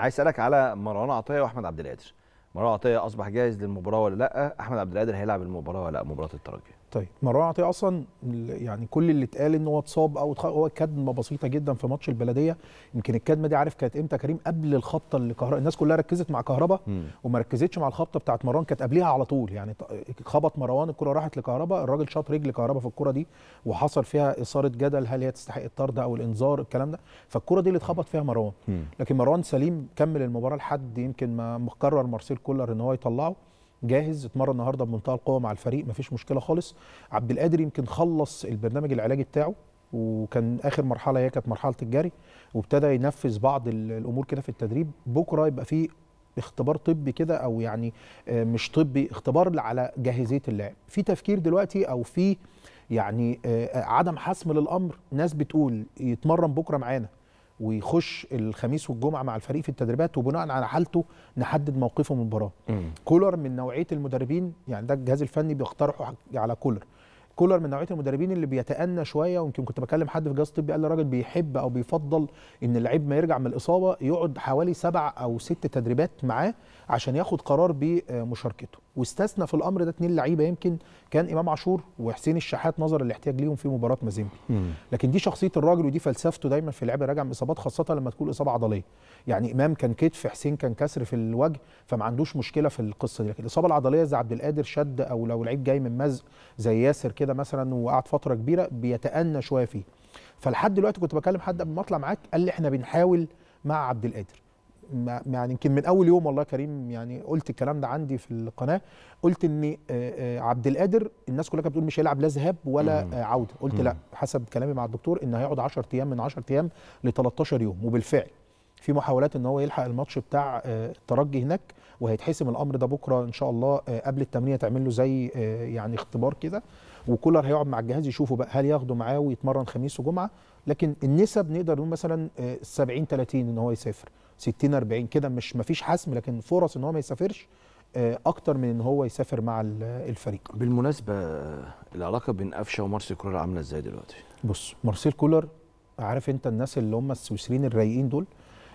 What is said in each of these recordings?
عايز اسالك على مروان عطيه واحمد عبد القادر مروان عطيه اصبح جاهز للمباراه ولا لا احمد عبد القادر هيلعب المباراه ولا لا مباراه الترجي طيب مروان عطيه اصلا يعني كل اللي اتقال ان هو اتصاب او هو كدمه بسيطه جدا في ماتش البلديه يمكن الكدمه دي عارف كانت امتى كريم قبل الخبطه اللي كهرباء الناس كلها ركزت مع كهرباء وما ركزتش مع الخبطه بتاعت مروان كانت قبليها على طول يعني خبط مروان الكره راحت لكهرباء الراجل شاط رجل كهرباء في الكره دي وحصل فيها اثاره جدل هل هي تستحق الطرد او الانذار الكلام ده فالكره دي اللي اتخبط فيها مروان لكن مروان سليم كمل المباراه لحد يمكن ما قرر مارسيل كولر ان هو يطلعه جاهز اتمرن النهارده بمنتهى القوه مع الفريق مفيش مشكله خالص عبد القادر يمكن خلص البرنامج العلاجي بتاعه وكان اخر مرحله هي كانت مرحله الجري وابتدى ينفذ بعض الامور كده في التدريب بكره يبقى في اختبار طبي كده او يعني آه، مش طبي اختبار على جاهزيه اللاعب في تفكير دلوقتي او في يعني آه، عدم حسم للامر ناس بتقول يتمرن بكره معانا ويخش الخميس والجمعه مع الفريق في التدريبات وبناء على حالته نحدد موقفه من المباراه كولر من نوعيه المدربين يعني ده الجهاز الفني بيقترحه على كولر كولر من نوعيه المدربين اللي بيتأنى شويه ويمكن كنت بكلم حد في جهاز الطبي قال لي الراجل بيحب او بيفضل ان اللعيب ما يرجع من الاصابه يقعد حوالي سبع او ست تدريبات معاه عشان ياخد قرار بمشاركته واستثنى في الامر ده اتنين لعيبه يمكن كان امام عاشور وحسين الشحات نظرا لاحتياج ليهم في مباراه مازيمبي لكن دي شخصيه الراجل ودي فلسفته دايما في اللعب راجع من اصابات خاصه لما تكون اصابه عضليه يعني امام كان كتف حسين كان كسر في الوجه فما عندوش مشكله في القصه دي لكن الاصابه العضليه زي عبد القادر شد او لو لعيب جاي من مزق زي ياسر كده مثلا وقعد فتره كبيره بيتأنى شويه فيه فلحد دلوقتي كنت بكلم حد قبل ما اطلع معاك قال لي احنا بنحاول مع عبد القادر يعني يمكن من اول يوم والله كريم يعني قلت الكلام ده عندي في القناه قلت ان آه، آه، عبد القادر الناس كلها كانت بتقول مش هيلعب لا ذهاب ولا عوده قلت لا حسب كلامي مع الدكتور ان هيقعد 10 ايام من 10 ايام ل 13 يوم وبالفعل في محاولات ان هو يلحق الماتش بتاع آه، الترجي هناك وهيتحسم الامر ده بكره ان شاء الله آه، قبل التمرين تعمل له زي آه، يعني اختبار كده وكولر هيقعد مع الجهاز يشوفه بقى هل ياخده معاه ويتمرن خميس وجمعه لكن النسب نقدر نقول مثلا 70 30 ان هو يسافر 60 40 كده مش مفيش حسم لكن فرص ان هو ما يسافرش اكتر من ان هو يسافر مع الفريق بالمناسبه العلاقه بين قفشه ومارسيل كولر عامله ازاي دلوقتي بص مارسيل كولر عارف انت الناس اللي هم السويسريين الرايقين دول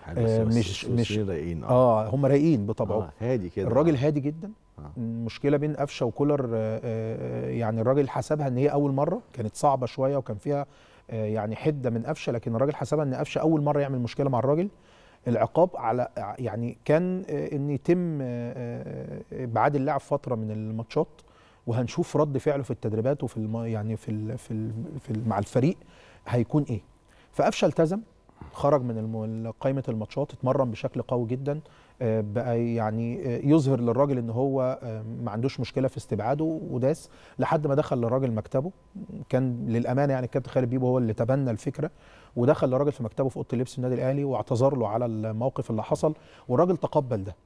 حاجه آه بس مش مش رايقين اه, آه هم رايقين بطبعهم آه هادي كده الراجل هادي جدا آه. المشكله بين قفشه وكولر آه،, آه يعني الراجل حسبها ان هي اول مره كانت صعبه شويه وكان فيها آه يعني حده من قفشه لكن الراجل حسبها ان قفشه اول مره يعمل مشكله مع الراجل العقاب على يعني كان آه، ان يتم آه، ابعاد اللاعب فتره من الماتشات وهنشوف رد فعله في التدريبات وفي يعني في في, في مع الفريق هيكون ايه فقفشه التزم خرج من قائمه الماتشات اتمرن بشكل قوي جدا آه، بقى يعني آه، يظهر للراجل ان هو آه، ما عندوش مشكله في استبعاده وداس لحد ما دخل للراجل مكتبه كان للامانه يعني الكابتن خالد بيبو هو اللي تبنى الفكره ودخل للراجل في مكتبه في اوضه اللبس النادي الاهلي واعتذر له على الموقف اللي حصل والراجل تقبل ده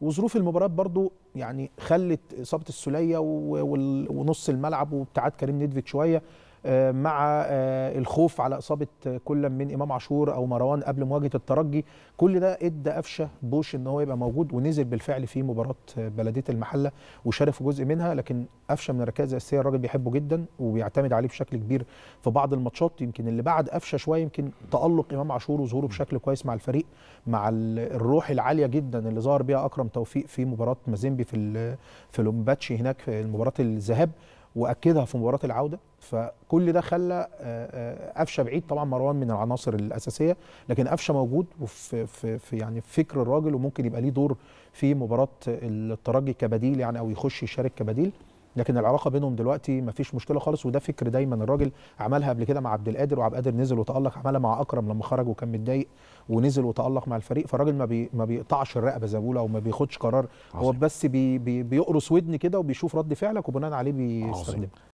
وظروف المباراه برضو يعني خلت اصابه السوليه ونص الملعب وابتعاد كريم ندفيد شويه آه، مع آه، الخوف على اصابه آه، كل من امام عاشور او مروان قبل مواجهه الترجي كل ده ادى قفشه بوش ان هو يبقى موجود ونزل بالفعل في مباراه بلديه المحله وشارك في جزء منها لكن قفشه من الركائز الاساسيه الراجل بيحبه جدا وبيعتمد عليه بشكل كبير في بعض الماتشات يمكن اللي بعد قفشه شويه يمكن تالق امام عاشور وظهوره بشكل كويس مع الفريق مع الروح العاليه جدا اللي ظهر بيها اكرم توفيق في مباراه مازيمبي في في لومباتشي هناك في مباراه الذهاب واكدها في مباراه العوده فكل ده خلى آه، آه، قفشه بعيد طبعا مروان من العناصر الاساسيه لكن قفشه موجود وفي في يعني في فكر الراجل وممكن يبقى ليه دور في مباراه الترجي كبديل يعني او يخش يشارك كبديل لكن العلاقه بينهم دلوقتي ما فيش مشكله خالص وده فكر دايما الراجل عملها قبل كده مع عبد القادر وعبد القادر نزل وتالق عملها مع اكرم لما خرج وكان متضايق ونزل وتالق مع الفريق فالراجل ما بي ما بيقطعش الرقبه زي او ما بياخدش قرار عظيم. هو بس بي بي بيقرص ودن كده وبيشوف رد فعلك وبناء عليه بيستخدمك